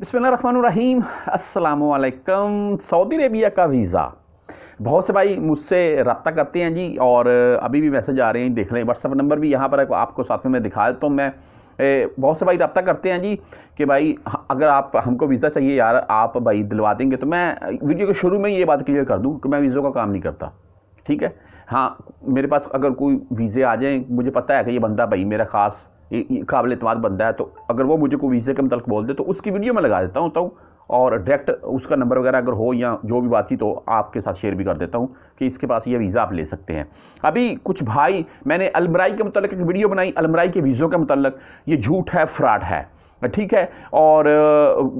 बिसमीम असलकम Saudi Arabia का वीज़ा बहुत से भाई मुझसे रबता करते हैं जी और अभी भी मैसेज आ रहे हैं देख लें व्हाट्सअप नंबर भी यहाँ पर आपको साथ में मैं दिखा देता हूँ मैं बहुत से भाई रबता करते हैं जी कि भाई हाँ, अगर आप हमको वीज़ा चाहिए यार आप भाई दिलवा देंगे तो मैं वीडियो के शुरू में ये बात क्लियर कर दूँ कि मैं वीज़ों का काम नहीं करता ठीक है हाँ मेरे पास अगर कोई वीज़े आ जाएँ मुझे पता है कि ये बंदा भाई मेरा ख़ास काबिल अतमाद बंदा है तो अगर वो मुझे कोई वीज़े के मतलब बोल दे तो उसकी वीडियो मैं लगा देता हूँ तो और डायरेक्ट उसका नंबर वगैरह अगर हो या जो भी बात थी तो आपके साथ शेयर भी कर देता हूँ कि इसके पास ये वीज़ा आप ले सकते हैं अभी कुछ भाई मैंने अलमराई के मतलब एक वीडियो बनाई अलमराई के वीज़ों के मतलब ये झूठ है फ्राड है ठीक है और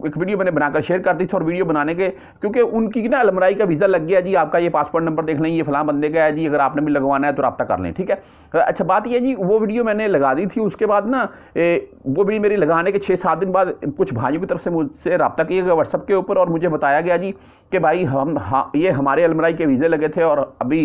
एक वीडियो मैंने बनाकर शेयर कर दी थी और वीडियो बनाने के क्योंकि उनकी ना अलमराई का वीज़ा लग गया जी आपका ये पासपोर्ट नंबर देख लें ये फलां बंदे का है जी अगर आपने भी लगवाना है तो रब्ता कर लें ठीक है अच्छा बात यह जी वो वीडियो मैंने लगा दी थी उसके बाद ना ए, वो वीडियो मेरी लगाने के छः सात दिन बाद कुछ भाइयों की तरफ से मुझसे रबता किया गया व्हाट्सअप के ऊपर और मुझे बताया गया जी कि भाई हम हाँ ये हमारे अलमराई के वीज़े लगे थे और अभी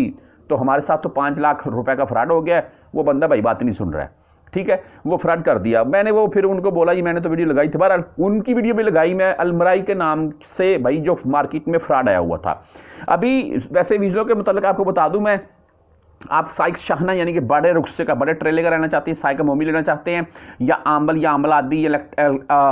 तो हमारे साथ तो पाँच लाख रुपये का फ्रॉड हो गया है वो बंदा भाई बात नहीं सुन रहा है ठीक है वो फ्रॉड कर दिया मैंने वो फिर उनको बोला जी मैंने तो वीडियो लगाई थी बहरहाल उनकी वीडियो भी लगाई मैं अलमराई के नाम से भाई जो मार्केट में फ्रॉड आया हुआ था अभी वैसे वीज़ों के मुतालिक आपको बता दूँ मैं आप साइक शाहना यानी कि बड़े रुस्से का बड़े ट्रेले का रहना चाहते हैं साइक मोमी लेना चाहते हैं या आम्बल या आमला आदि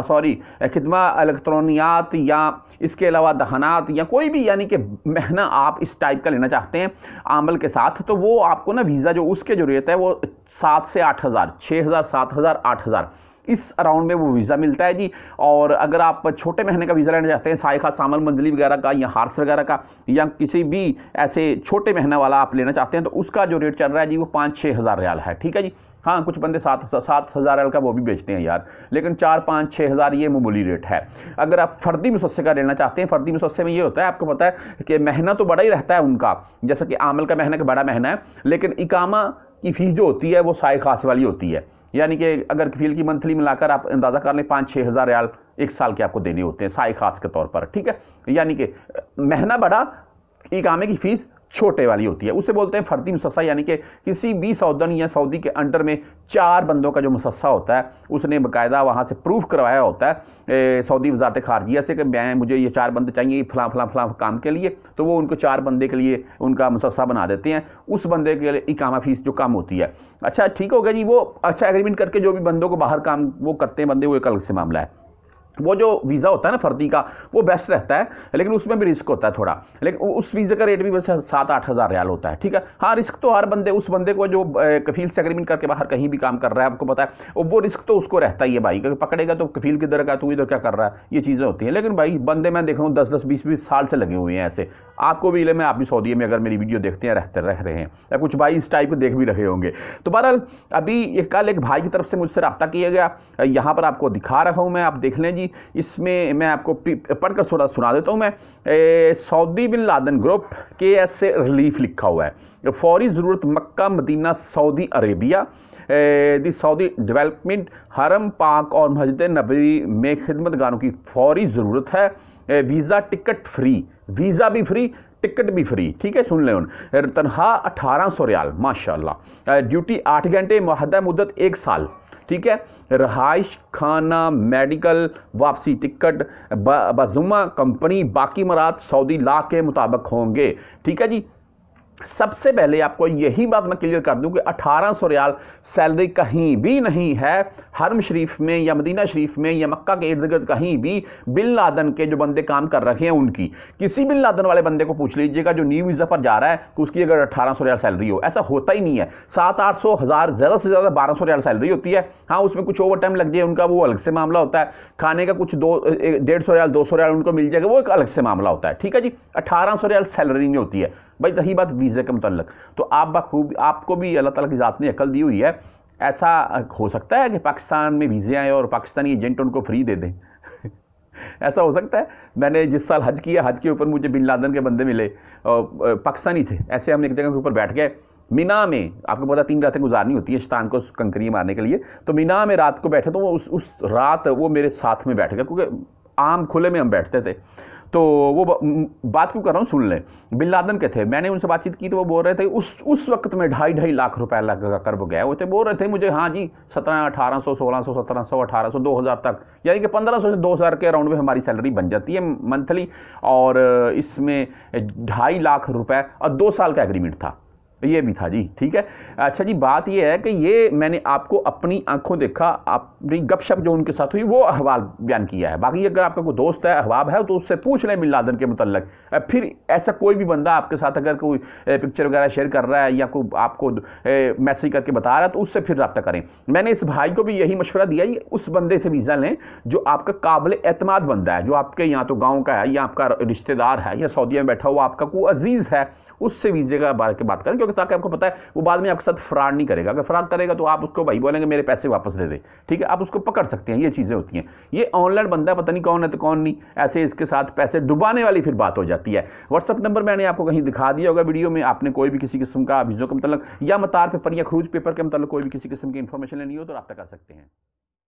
सॉरी खिदमा इलेक्ट्रॉनियात या इसके अलावा दहनात या कोई भी यानी कि महना आप इस टाइप का लेना चाहते हैं आम्बल के साथ तो वो आपको ना वीज़ा जो उसके जो रेट है वो सात से आठ हज़ार छः हज़ार सात हज़ार आठ हज़ार इस अराउंड में वो वीज़ा मिलता है जी और अगर आप छोटे महीने का वीज़ा लेना चाहते हैं साइखा सामल मंजिली वगैरह का या हार्स वगैरह का या किसी भी ऐसे छोटे महीने वाला आप लेना चाहते हैं तो उसका जो रेट चल रहा है जी वो पाँच छः हज़ार रियाल है ठीक है जी हाँ कुछ बंदे सात सात हज़ार एल का वो भी बेचते हैं यार लेकिन चार पाँच छः हज़ार ये मामूली रेट है अगर आप फर्दी मुसस्से का लेना चाहते हैं फर्दी मुसस्से में ये होता है आपको पता है कि महीना तो बड़ा ही रहता है उनका जैसा कि आमल का महीना का बड़ा महीना है लेकिन इकामा की फ़ीस जो होती है वो साय खास वाली होती है यानी कि अगर फील की मंथली मिलाकर आप अंदाज़ा कर लें पाँच छः हज़ार रियाल एक साल के आपको देने होते हैं साय खास के तौर पर ठीक है यानी कि महीना बढ़ा इकामे की फ़ीस छोटे वाली होती है उसे बोलते हैं फर्दी मुसस्सा यानी कि किसी भी सऊदन या सऊदी के अंडर में चार बंदों का जो मुसस्सा होता है उसने बकायदा वहाँ से प्रूफ करवाया होता है सऊदी वजारत खारजिया से कि मैं मुझे ये चार बंदे चाहिए फलां फलां फलां काम के लिए तो वो उनको चार बंदे के लिए उनका मुसस्सा बना देते हैं उस बंदे के लिए इकामा फीस जो कम होती है अच्छा ठीक हो गया जी वो अच्छा एग्रीमेंट करके जो भी बंदों को बाहर काम वो करते हैं बंदे वो एक अलग से मामला है वो जो वीज़ा होता है ना फर्दी का वो बेस्ट रहता है लेकिन उसमें भी रिस्क होता है थोड़ा लेकिन उस वीज़े का रेट भी वैसे सात आठ हज़ार रियाल होता है ठीक है हाँ रिस्क तो हर बंदे उस बंदे को जो कफील से अग्रीमेंट करके बाहर कहीं भी काम कर रहा है आपको पता है वो रिस्क तो उसको रहता ही है भाई क्योंकि पकड़ेगा तो कफील किधर का तू इधर क्या कर रहा है ये चीज़ें होती हैं लेकिन भाई बंदे मैं देख रहा हूँ दस दस बीस बीस साल से लगे हुए हैं ऐसे आपको भी ले मैं आप भी सऊदी में अगर मेरी वीडियो देखते हैं रहते रह रहे हैं या कुछ भाई इस टाइप के देख भी रहे होंगे तो बहरहाल अभी एक कल एक भाई की तरफ से मुझसे रब्ता किया गया यहाँ पर आपको दिखा रहा हूँ मैं आप देख लें जी इसमें मैं आपको पढ़कर थोड़ा सुना देता हूँ मैं सऊदी बिन लादन ग्रुप के एस से रिलीफ लिखा हुआ है फौरी ज़रूरत मक्का मदीना Saudi Arabia the Saudi development हरम पाक और मस्जिद नबी में खिदमत गानों की फौरी ज़रूरत है वीज़ा टिकट फ्री वीज़ा भी फ्री टिकट भी फ्री ठीक है सुन लें उन तनख्वाह अठारह सौ रियाल माशाल्लाह ड्यूटी आठ घंटे महदा मुद्दत एक साल ठीक है रहाइश खाना मेडिकल वापसी टिकट बजुमा कंपनी बाकी मरात सऊदी ला के मुताबिक होंगे ठीक है जी सबसे पहले आपको यही बात मैं क्लियर कर दूं कि 1800 रियाल सैलरी कहीं भी नहीं है हरम शरीफ में या मदीना शरीफ में या मक्का के इर्द गिर्द कहीं भी बिन लादन के जो बंदे काम कर रखे हैं उनकी किसी बिन लादन वाले बंदे को पूछ लीजिएगा जो न्यू वीज़ा पर जा रहा है तो उसकी अगर अठारह सौ रियाल सैलरी हो ऐसा होता ही नहीं है सात आठ सौ हज़ार ज़्यादा से ज़्यादा बारह सौ रियाल सैलरी होती है हाँ उसमें कुछ ओवर टाइम लग जाए उनका वो अलग से मामला होता है खाने का कुछ दो डेढ़ सौ रियाल दो सौ रियाल उनको मिल जाएगा वो एक अलग से मामला होता है ठीक है जी अठारह सौ रियाल सैलरी नहीं होती है भाई रही बात वीज़े के मतलब तो आप बखूब आपको भी अल्लाह ताला की ज़ात ने अकल दी हुई है ऐसा हो सकता है कि पाकिस्तान में वीज़े आए और पाकिस्तानी एजेंट उनको फ्री दे दें ऐसा हो सकता है मैंने जिस साल हज किया हज के ऊपर मुझे बिन लादन के बंदे मिले पाकिस्तानी थे ऐसे हम एक जगह के ऊपर बैठ गए मीना में आपको पता तीन रातें गुजारनी होती है शैतान को कंकरी मारने के लिए तो मीना में रात को बैठे तो वो उस उस रात वो मेरे साथ में बैठ गए क्योंकि आम खुले में हम बैठते थे तो वो बात क्यों कर रहा हूँ सुन लें बिन लादन के थे मैंने उनसे बातचीत की तो वो बोल रहे थे उस उस वक्त में ढाई ढाई लाख रुपए लगा कर वो गया वो थे बोल रहे थे मुझे हाँ जी सत्रह अठारह सौ सोलह सौ सत्रह सौ अठारह सौ दो हज़ार तक यानी कि पंद्रह सौ से दो हज़ार के अराउंड में हमारी सैलरी बन जाती है मंथली और इसमें ढाई लाख रुपये और दो साल का एग्रीमेंट था ये भी था जी ठीक है अच्छा जी बात यह है कि ये मैंने आपको अपनी आंखों देखा अपनी गपशप जो उनके साथ हुई वो अहवाल बयान किया है बाकी अगर आपका कोई दोस्त है अहवाब है तो उससे पूछ लें बिन लादन के मतलब फिर ऐसा कोई भी बंदा आपके साथ अगर कोई पिक्चर वगैरह शेयर कर रहा है या कोई आपको मैसेज करके बता रहा है तो उससे फिर रब्ता करें मैंने इस भाई को भी यही मशवरा दिया कि उस बंदे से वीज़ा लें जो आपका काबिल एतमाद बंदा है जो आपके यहाँ तो गाँव का है या आपका रिश्तेदार है या सऊदी में बैठा हुआ आपका कोई अजीज़ है उससे वीज़े बारे के बात करें क्योंकि ताकि आपको पता है वो बाद में आपके साथ फ्रॉड नहीं करेगा अगर फ्रॉड करेगा तो आप उसको भाई बोलेंगे मेरे पैसे वापस दे दे ठीक है आप उसको पकड़ सकते हैं ये चीज़ें होती हैं ये ऑनलाइन बंदा पता नहीं कौन है तो कौन नहीं ऐसे इसके साथ पैसे डुबाने वाली फिर बात हो जाती है व्हाट्सअप नंबर मैंने आपको कहीं दिखा दिया होगा वीडियो में आपने कोई भी किसी किस्म का वीज़ों के मतलब या मतार पेपर या खरूज पेपर के मतलब कोई भी किसी किस्म की इन्फॉर्मेशन लेनी हो तो रब्ता कर सकते हैं